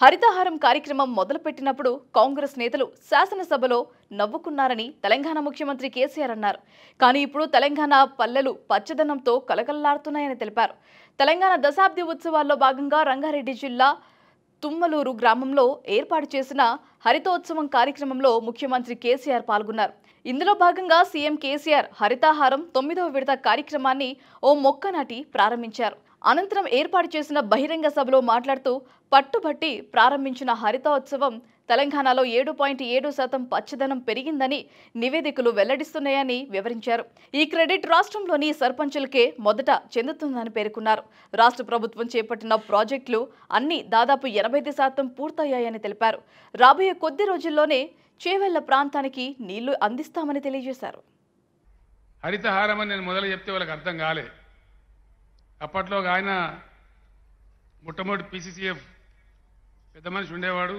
హరితహారం కార్యక్రమం మొదలుపెట్టినప్పుడు కాంగ్రెస్ నేతలు శాసనసభలో నవ్వుకున్నారని తెలంగాణ ముఖ్యమంత్రి కేసీఆర్ అన్నారు కానీ ఇప్పుడు తెలంగాణ పల్లెలు పచ్చదనంతో కలకల్లాడుతున్నాయని తెలిపారు తెలంగాణ దశాబ్ది ఉత్సవాల్లో భాగంగా రంగారెడ్డి జిల్లా తుమ్మలూరు గ్రామంలో ఏర్పాటు చేసిన హరితోత్సవం కార్యక్రమంలో ముఖ్యమంత్రి కేసీఆర్ పాల్గొన్నారు ఇందులో భాగంగా సీఎం కేసీఆర్ హరితాహారం తొమ్మిదవ విడత కార్యక్రమాన్ని ఓ మొక్క నాటి ప్రారంభించారు అనంతరం ఏర్పాటు చేసిన బహిరంగ సభలో మాట్లాడుతూ పట్టుబట్టి ప్రారంభించిన హరితోత్సవం తెలంగాణలో ఏడు పాయింట్ ఏడు శాతం పచ్చదనం పెరిగిందని నివేదికలు వెల్లడిస్తున్నాయని వివరించారు ఈ క్రెడిట్ రాష్ట్రంలోని సర్పంచులకే మొదట చెందుతుందని పేర్కొన్నారు రాష్ట్ర ప్రభుత్వం చేపట్టిన ప్రాజెక్టులు అన్ని దాదాపు ఎనభై శాతం పూర్తయ్యాయని తెలిపారు రాబోయే కొద్ది రోజుల్లోనే చేవెళ్ల ప్రాంతానికి నీళ్లు అందిస్తామని తెలియజేశారు హరితహారం అని నేను మొదలు చెప్తే వాళ్ళకి అర్థం కాలేదు అప్పట్లో ఆయన మొట్టమొదటి పిసిసిఎఫ్ పెద్ద మనిషి ఉండేవాడు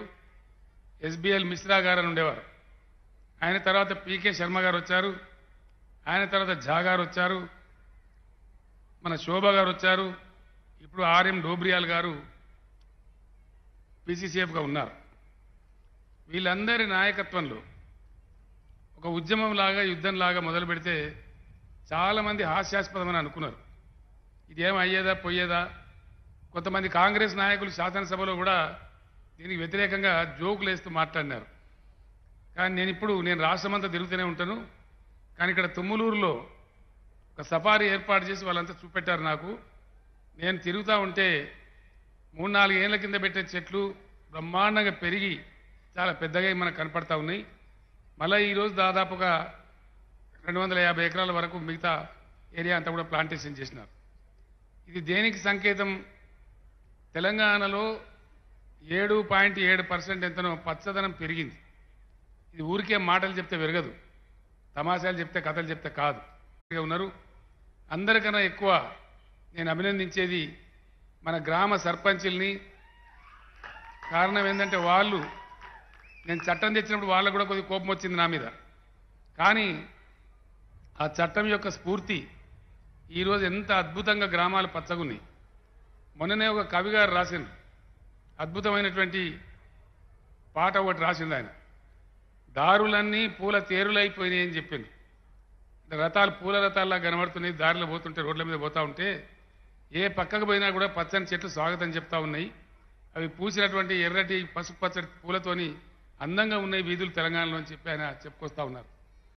ఎస్బీఎల్ మిశ్రా గారు అని ఉండేవారు ఆయన తర్వాత పీకే శర్మ గారు వచ్చారు ఆయన తర్వాత ఝా గారు వచ్చారు మన శోభ గారు వచ్చారు ఇప్పుడు ఆర్ఎం డోబ్రియాల్ గారు పీసీసీఎఫ్గా ఉన్నారు వీళ్ళందరి నాయకత్వంలో ఒక ఉద్యమంలాగా యుద్ధంలాగా మొదలు పెడితే చాలామంది హాస్యాస్పదమని అనుకున్నారు ఇదేం అయ్యేదా పోయేదా కొంతమంది కాంగ్రెస్ నాయకులు శాసనసభలో కూడా దీనికి వ్యతిరేకంగా జోకులు వేస్తూ మాట్లాడినారు కానీ నేను ఇప్పుడు నేను రాష్ట్రమంతా తిరుగుతూనే ఉంటాను కానీ ఇక్కడ తుమ్ములూరులో ఒక సఫారీ ఏర్పాటు చేసి వాళ్ళంతా చూపెట్టారు నాకు నేను తిరుగుతూ ఉంటే మూడు నాలుగు ఏళ్ళ కింద పెట్టే చెట్లు బ్రహ్మాండంగా పెరిగి చాలా పెద్దగా మనకు కనపడతా ఉన్నాయి మళ్ళీ ఈరోజు దాదాపుగా రెండు వందల యాభై ఎకరాల వరకు మిగతా ఏరియా అంతా కూడా ప్లాంటేషన్ చేసినారు ఇది దేనికి సంకేతం తెలంగాణలో ఏడు పాయింట్ ఏడు పర్సెంట్ ఎంతనో పచ్చదనం పెరిగింది ఇది ఊరికే మాటలు చెప్తే పెరగదు తమాషాలు చెప్తే కథలు చెప్తే కాదు ఉన్నారు అందరికన్నా ఎక్కువ నేను అభినందించేది మన గ్రామ సర్పంచుల్ని కారణం ఏంటంటే వాళ్ళు నేను చట్టం తెచ్చినప్పుడు వాళ్ళకు కూడా కొద్దిగా కోపం వచ్చింది నా మీద కానీ ఆ చట్టం యొక్క స్ఫూర్తి ఈరోజు ఎంత అద్భుతంగా గ్రామాలు పచ్చగున్నాయి మొన్ననే ఒక కవిగారు రాసిండు అద్భుతమైనటువంటి పాట ఒకటి రాసింది ఆయన దారులన్నీ పూల తేరులైపోయినాయి అని చెప్పింది రథాలు పూల రథాల్లా కనబడుతున్నాయి దారిలో పోతుంటే రోడ్ల మీద పోతూ ఉంటే ఏ పక్కకు పోయినా కూడా పచ్చని చెట్లు స్వాగతం చెప్తా ఉన్నాయి అవి పూసినటువంటి ఎర్రటి పసుపు పచ్చటి పూలతోని అందంగా ఉన్నాయి వీధులు తెలంగాణలో అని చెప్పి ఆయన చెప్పుకొస్తా ఉన్నారు